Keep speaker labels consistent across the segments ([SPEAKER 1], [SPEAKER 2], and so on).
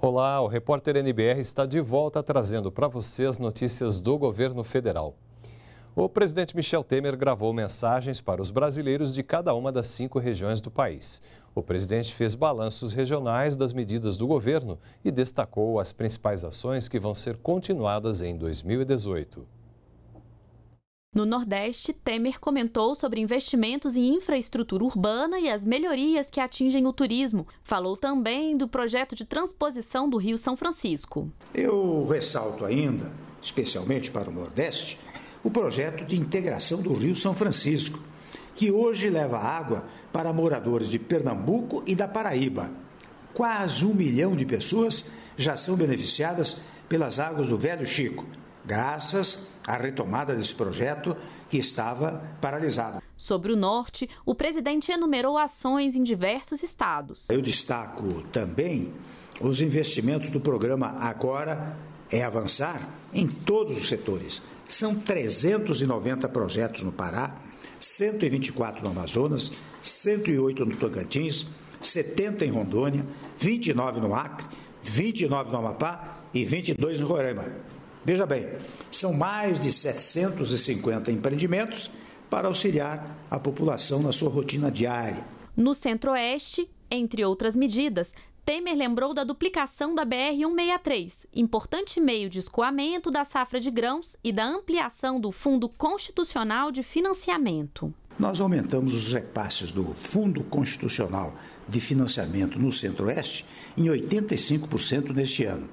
[SPEAKER 1] Olá, o repórter NBR está de volta trazendo para você as notícias do governo federal. O presidente Michel Temer gravou mensagens para os brasileiros de cada uma das cinco regiões do país. O presidente fez balanços regionais das medidas do governo e destacou as principais ações que vão ser continuadas em 2018.
[SPEAKER 2] No Nordeste, Temer comentou sobre investimentos em infraestrutura urbana e as melhorias que atingem o turismo. Falou também do projeto de transposição do Rio São Francisco.
[SPEAKER 3] Eu ressalto ainda, especialmente para o Nordeste, o projeto de integração do Rio São Francisco, que hoje leva água para moradores de Pernambuco e da Paraíba. Quase um milhão de pessoas já são beneficiadas pelas águas do Velho Chico, graças à retomada desse projeto que estava paralisado.
[SPEAKER 2] Sobre o norte, o presidente enumerou ações em diversos estados.
[SPEAKER 3] Eu destaco também os investimentos do programa Agora é Avançar em todos os setores são 390 projetos no Pará, 124 no Amazonas, 108 no Tocantins, 70 em Rondônia, 29 no Acre, 29 no Amapá e 22 no Roraima. Veja bem, são mais de 750 empreendimentos para auxiliar a população na sua rotina diária.
[SPEAKER 2] No Centro-Oeste, entre outras medidas, Temer lembrou da duplicação da BR-163, importante meio de escoamento da safra de grãos e da ampliação do Fundo Constitucional de Financiamento.
[SPEAKER 3] Nós aumentamos os repasses do Fundo Constitucional de Financiamento no Centro-Oeste em 85% neste ano.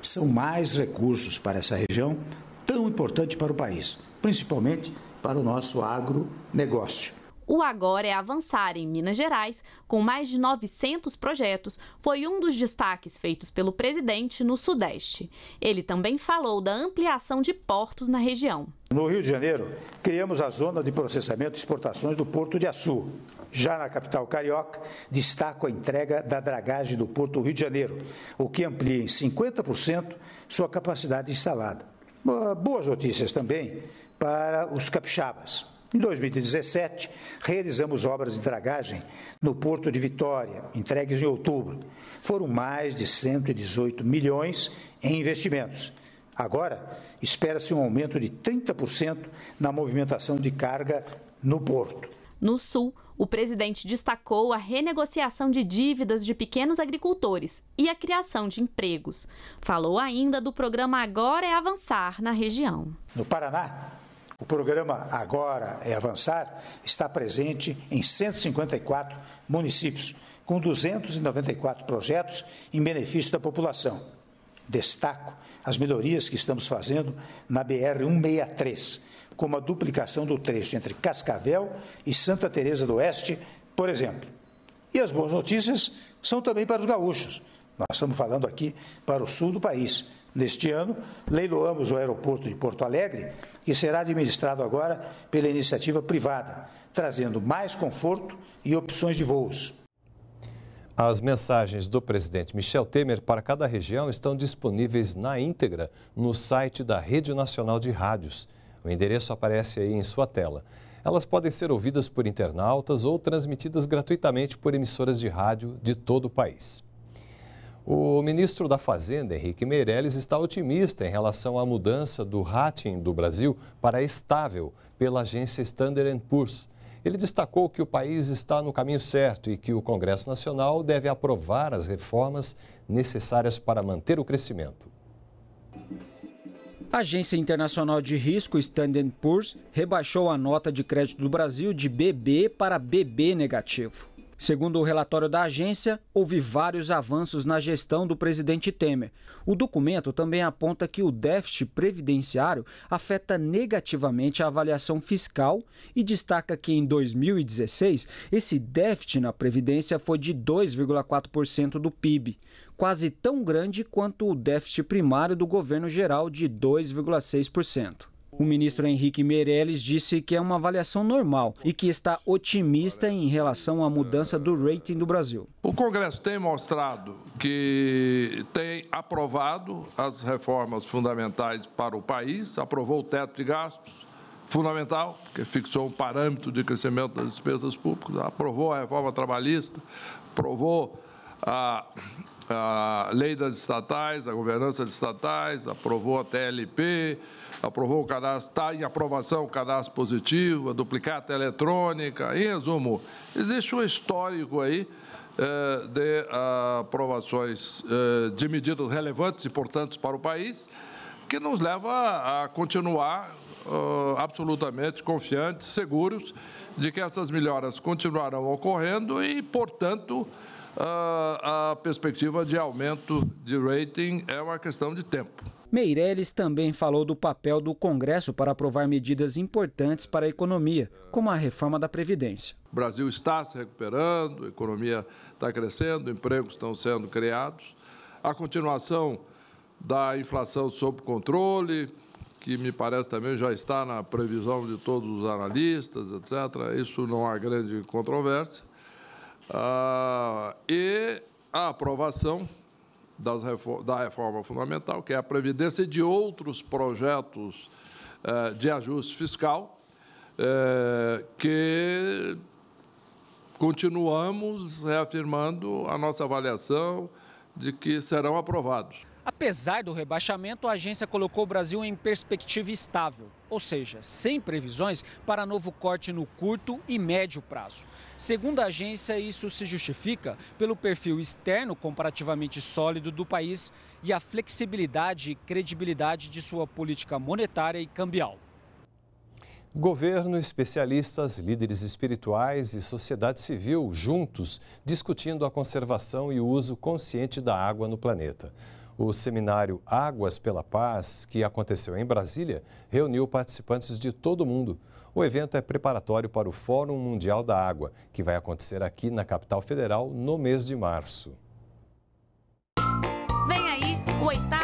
[SPEAKER 3] São mais recursos para essa região tão importante para o país, principalmente para o nosso agronegócio.
[SPEAKER 2] O Agora é Avançar em Minas Gerais, com mais de 900 projetos, foi um dos destaques feitos pelo presidente no Sudeste. Ele também falou da ampliação de portos na região.
[SPEAKER 3] No Rio de Janeiro, criamos a zona de processamento e exportações do Porto de Açu. Já na capital carioca, destaco a entrega da dragagem do Porto do Rio de Janeiro, o que amplia em 50% sua capacidade instalada. Boas notícias também para os capixabas. Em 2017, realizamos obras de dragagem no Porto de Vitória, entregues em outubro. Foram mais de 118 milhões em investimentos. Agora, espera-se um aumento de 30% na movimentação de carga no porto.
[SPEAKER 2] No Sul, o presidente destacou a renegociação de dívidas de pequenos agricultores e a criação de empregos. Falou ainda do programa Agora é Avançar na região.
[SPEAKER 3] No Paraná, o programa Agora é Avançar está presente em 154 municípios, com 294 projetos em benefício da população. Destaco as melhorias que estamos fazendo na BR 163, como a duplicação do trecho entre Cascavel e Santa Teresa do Oeste, por exemplo. E as boas notícias são também para os gaúchos nós estamos falando aqui para o sul do país. Neste ano, leiloamos o aeroporto de Porto Alegre, que será administrado agora pela iniciativa privada, trazendo mais conforto e opções de voos.
[SPEAKER 1] As mensagens do presidente Michel Temer para cada região estão disponíveis na íntegra no site da Rede Nacional de Rádios. O endereço aparece aí em sua tela. Elas podem ser ouvidas por internautas ou transmitidas gratuitamente por emissoras de rádio de todo o país. O ministro da Fazenda, Henrique Meirelles, está otimista em relação à mudança do rating do Brasil para estável pela agência Standard Poor's. Ele destacou que o país está no caminho certo e que o Congresso Nacional deve aprovar as reformas necessárias para manter o crescimento.
[SPEAKER 4] A Agência Internacional de Risco Standard Poor's rebaixou a nota de crédito do Brasil de BB para BB negativo. Segundo o relatório da agência, houve vários avanços na gestão do presidente Temer. O documento também aponta que o déficit previdenciário afeta negativamente a avaliação fiscal e destaca que em 2016 esse déficit na previdência foi de 2,4% do PIB, quase tão grande quanto o déficit primário do governo geral de 2,6%. O ministro Henrique Meirelles disse que é uma avaliação normal e que está otimista em relação à mudança do rating do Brasil.
[SPEAKER 5] O Congresso tem mostrado que tem aprovado as reformas fundamentais para o país, aprovou o teto de gastos, fundamental, que fixou um parâmetro de crescimento das despesas públicas, aprovou a reforma trabalhista, aprovou a a lei das estatais, a governança de estatais, aprovou a TLP, aprovou o cadastro, está em aprovação o cadastro positivo, a duplicata eletrônica. Em resumo, existe um histórico aí eh, de aprovações eh, de medidas relevantes e importantes para o país, que nos leva a continuar ah, absolutamente confiantes, seguros de que essas melhoras continuarão ocorrendo e, portanto, ah, a perspectiva de aumento de rating é uma questão de tempo.
[SPEAKER 4] Meirelles também falou do papel do Congresso para aprovar medidas importantes para a economia, como a reforma da Previdência.
[SPEAKER 5] O Brasil está se recuperando, a economia está crescendo, empregos estão sendo criados. A continuação da inflação sob controle, que me parece também já está na previsão de todos os analistas, etc. Isso não há grande controvérsia. Ah, e a aprovação das, da reforma fundamental, que é a Previdência e de outros projetos eh, de ajuste fiscal, eh, que continuamos reafirmando a nossa avaliação de que serão aprovados. Apesar do rebaixamento, a
[SPEAKER 4] agência colocou o Brasil em perspectiva estável, ou seja, sem previsões para novo corte no curto e médio prazo. Segundo a agência, isso se justifica pelo perfil externo comparativamente sólido do país e a flexibilidade e credibilidade de sua política monetária e cambial.
[SPEAKER 1] Governo, especialistas, líderes espirituais e sociedade civil juntos discutindo a conservação e o uso consciente da água no planeta. O seminário Águas pela Paz, que aconteceu em Brasília, reuniu participantes de todo o mundo. O evento é preparatório para o Fórum Mundial da Água, que vai acontecer aqui na capital federal no mês de março.
[SPEAKER 6] Vem aí o oitavo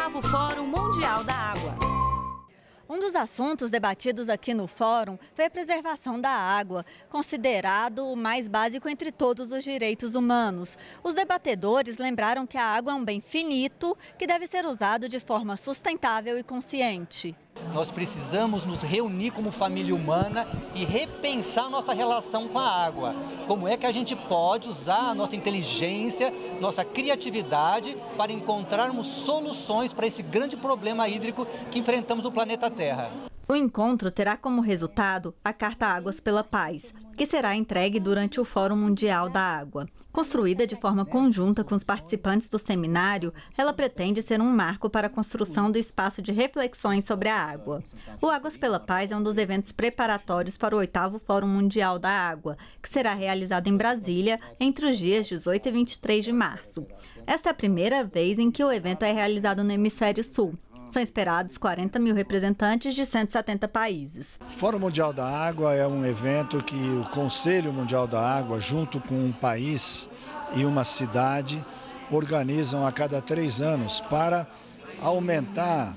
[SPEAKER 6] um dos assuntos debatidos aqui no fórum foi a preservação da água, considerado o mais básico entre todos os direitos humanos. Os debatedores lembraram que a água é um bem finito que deve ser usado de forma sustentável e consciente.
[SPEAKER 3] Nós precisamos nos reunir como família humana e repensar nossa relação com a água. Como é que a gente pode usar a nossa inteligência, nossa criatividade para encontrarmos soluções para esse grande problema hídrico que enfrentamos no planeta Terra.
[SPEAKER 6] O encontro terá como resultado a Carta Águas pela Paz, que será entregue durante o Fórum Mundial da Água. Construída de forma conjunta com os participantes do seminário, ela pretende ser um marco para a construção do espaço de reflexões sobre a água. O Águas pela Paz é um dos eventos preparatórios para o oitavo Fórum Mundial da Água, que será realizado em Brasília entre os dias 18 e 23 de março. Esta é a primeira vez em que o evento é realizado no Hemisfério Sul, são esperados 40 mil representantes de 170 países.
[SPEAKER 3] Fórum Mundial da Água é um evento que o Conselho Mundial da Água, junto com um país e uma cidade, organizam a cada três anos para aumentar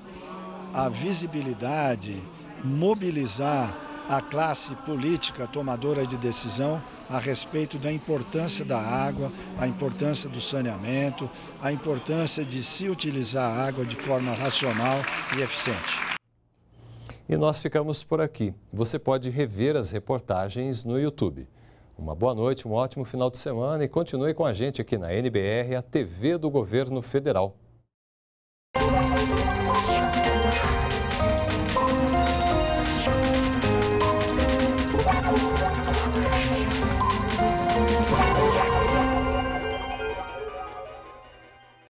[SPEAKER 3] a visibilidade, mobilizar a classe política tomadora de decisão a respeito da importância da água, a importância do saneamento, a importância de se utilizar a água de forma racional
[SPEAKER 1] e eficiente. E nós ficamos por aqui. Você pode rever as reportagens no YouTube. Uma boa noite, um ótimo final de semana e continue com a gente aqui na NBR, a TV do Governo Federal.